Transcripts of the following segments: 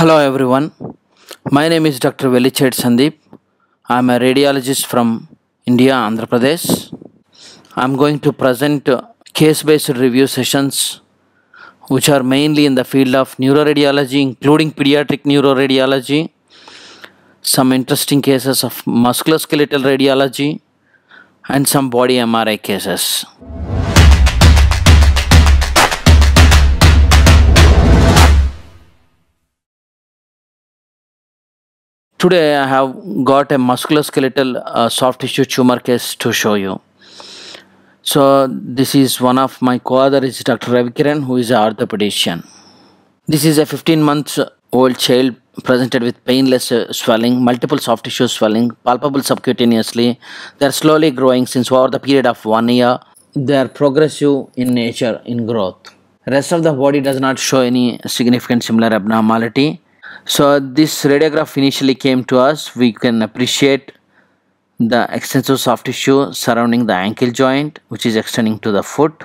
Hello everyone. My name is Dr. Velichet Sandeep. I am a radiologist from India, Andhra Pradesh. I am going to present case-based review sessions which are mainly in the field of neuroradiology including pediatric neuroradiology, some interesting cases of musculoskeletal radiology and some body MRI cases. Today I have got a musculoskeletal uh, soft tissue tumor case to show you. So this is one of my co-author is Dr. Ravikiran who is an orthopedician. This is a 15 months old child presented with painless uh, swelling, multiple soft tissue swelling, palpable subcutaneously. They are slowly growing since over the period of one year. They are progressive in nature in growth. Rest of the body does not show any significant similar abnormality so this radiograph initially came to us we can appreciate the extensive soft tissue surrounding the ankle joint which is extending to the foot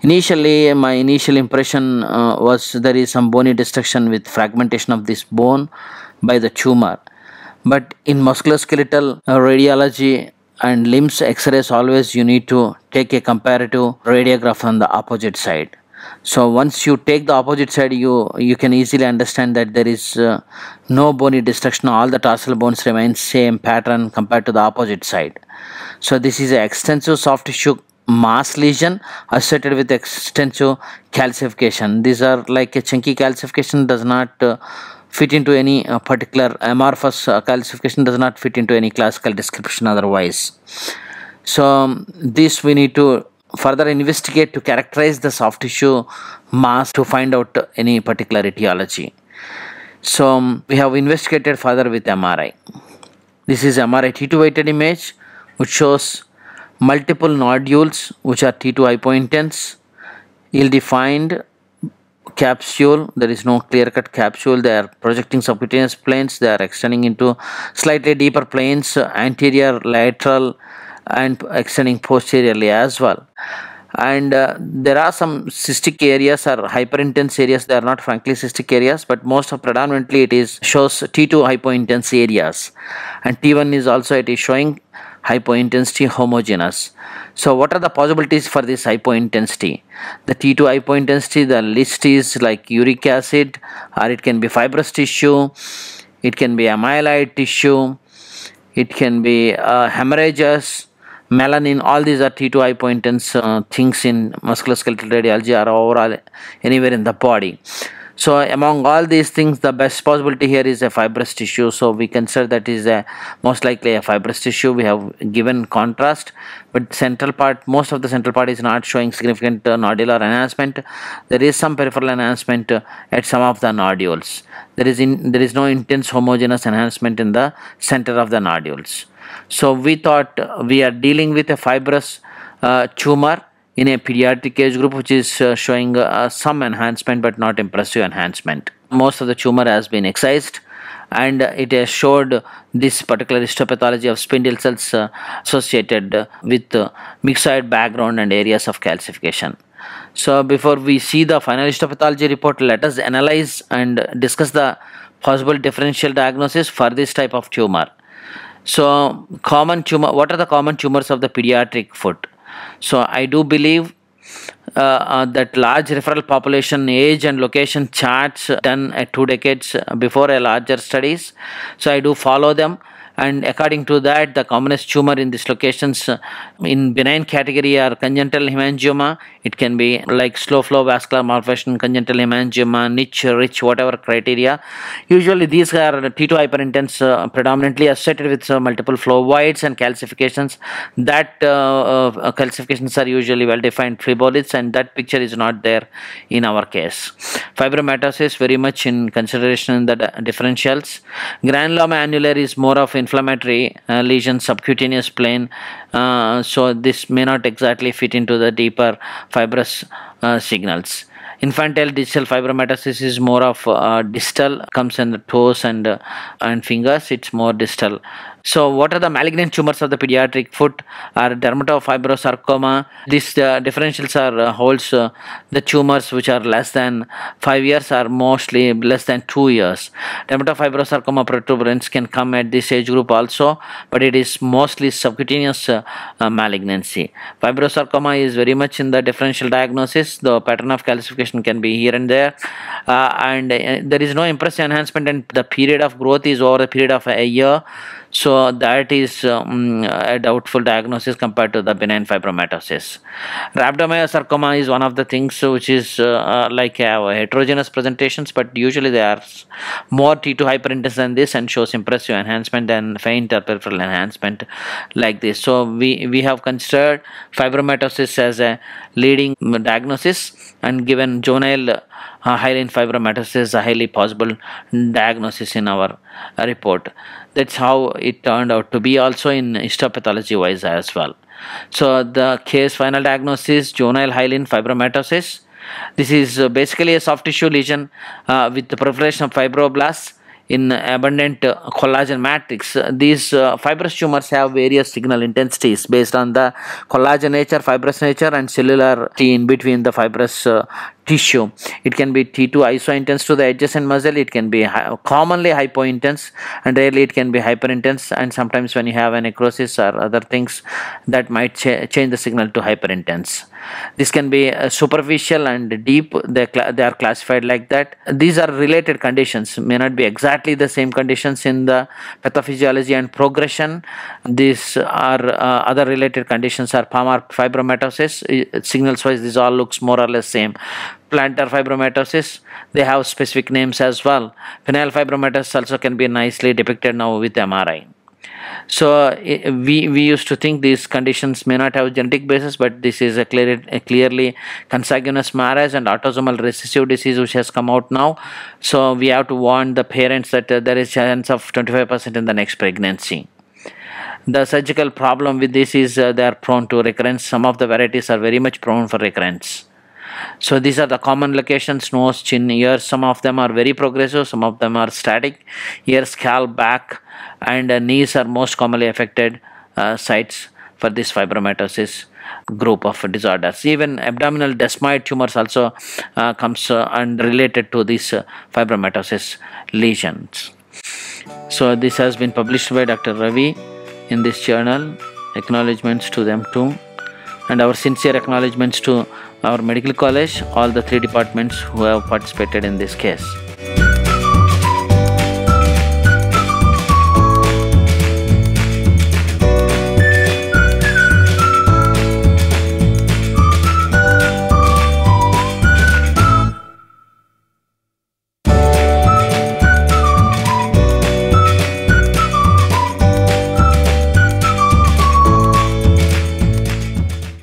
initially my initial impression uh, was there is some bony destruction with fragmentation of this bone by the tumor but in musculoskeletal uh, radiology and limbs x-rays always you need to take a comparative radiograph on the opposite side so once you take the opposite side you you can easily understand that there is uh, no bony destruction all the tarsal bones remain same pattern compared to the opposite side so this is an extensive soft tissue mass lesion associated with extensive calcification these are like a chunky calcification does not uh, fit into any uh, particular amorphous uh, calcification does not fit into any classical description otherwise so um, this we need to further investigate to characterize the soft tissue mass to find out any particular etiology. So um, we have investigated further with MRI. This is MRI T2 weighted image which shows multiple nodules which are T2 hypointents, ill-defined capsule there is no clear cut capsule they are projecting subcutaneous planes they are extending into slightly deeper planes anterior lateral and extending posteriorly as well and uh, there are some cystic areas or hyperintense areas they are not frankly cystic areas but most of predominantly it is shows t2 hypointense areas and t1 is also it is showing hypointensity homogeneous so what are the possibilities for this hypointensity the t2 hypointensity the list is like uric acid or it can be fibrous tissue it can be amyloid tissue it can be uh, hemorrhages melanin all these are T2I pointers uh, things in musculoskeletal radiology or overall anywhere in the body so among all these things, the best possibility here is a fibrous tissue. So we consider that is a most likely a fibrous tissue. We have given contrast, but central part, most of the central part is not showing significant uh, nodular enhancement. There is some peripheral enhancement uh, at some of the nodules. There is in there is no intense homogeneous enhancement in the center of the nodules. So we thought we are dealing with a fibrous uh, tumor in a pediatric age group which is uh, showing uh, some enhancement but not impressive enhancement. Most of the tumor has been excised and uh, it has showed this particular histopathology of spindle cells uh, associated uh, with uh, mixed background and areas of calcification. So before we see the final histopathology report, let us analyze and discuss the possible differential diagnosis for this type of tumor. So common tumor, what are the common tumors of the pediatric foot? So I do believe uh, uh, that large referral population age and location charts done at two decades before a larger studies. So I do follow them and according to that the commonest tumor in these locations uh, in benign category are congenital hemangioma it can be like slow flow vascular malformation congenital hemangioma niche rich whatever criteria usually these are t2 hyperintense uh, predominantly associated with uh, multiple voids and calcifications that uh, uh, calcifications are usually well defined fibrolids and that picture is not there in our case fibromatosis very much in consideration in the uh, differentials granuloma annular is more of in inflammatory uh, lesion subcutaneous plane uh, so this may not exactly fit into the deeper fibrous uh, signals infantile digital fibromatosis is more of uh, distal comes in the toes and uh, and fingers it's more distal so what are the malignant tumors of the pediatric foot are dermatofibrosarcoma. These uh, differentials are uh, holds uh, the tumors which are less than 5 years are mostly less than 2 years. Dermatofibrosarcoma protuberance can come at this age group also but it is mostly subcutaneous uh, uh, malignancy. Fibrosarcoma is very much in the differential diagnosis. The pattern of calcification can be here and there uh, and there is no impression enhancement and the period of growth is over a period of a year. So that is um, a doubtful diagnosis compared to the benign fibromatosis. Rhabdomyosarcoma is one of the things which is uh, uh like heterogeneous presentations, but usually they are more T2 hyperintense than this and shows impressive enhancement and faint or peripheral enhancement like this. So we, we have considered fibromatosis as a leading diagnosis and given zonal hyaline fibromatosis a highly possible diagnosis in our report. That's how it turned out to be also in histopathology wise as well. So the case final diagnosis juvenile hyaline fibromatosis. This is basically a soft tissue lesion uh, with the proliferation of fibroblasts in abundant uh, collagen matrix. Uh, these uh, fibrous tumors have various signal intensities based on the collagen nature, fibrous nature and cellular in between the fibrous uh, tissue. It can be T2 isointense to the adjacent muscle. It can be hi- commonly hypointense and rarely it can be hyperintense. And sometimes when you have a necrosis or other things that might ch- change the signal to hyperintense. This can be uh, superficial and deep. They, cl- they are classified like that. These are related conditions. May not be exactly the same conditions in the pathophysiology and progression. These are uh, other related conditions are palmar fibromatosis. Uh, Signals wise, these all looks more or less same plantar fibromatosis they have specific names as well Penile fibromatosis also can be nicely depicted now with mri so we we used to think these conditions may not have genetic basis but this is a, clear, a clearly consanguineous marriage and autosomal recessive disease which has come out now so we have to warn the parents that uh, there is chance of 25% in the next pregnancy the surgical problem with this is uh, they are prone to recurrence some of the varieties are very much prone for recurrence so these are the common locations, nose, chin, ears. Some of them are very progressive, some of them are static. Ear, scalp, back and uh, knees are most commonly affected uh, sites for this fibromatosis group of disorders. Even abdominal desmoid tumors also uh, comes uh, and related to these uh, fibromatosis lesions. So this has been published by Dr. Ravi in this journal. Acknowledgements to them too. And our sincere acknowledgements to our medical college, all the three departments who have participated in this case.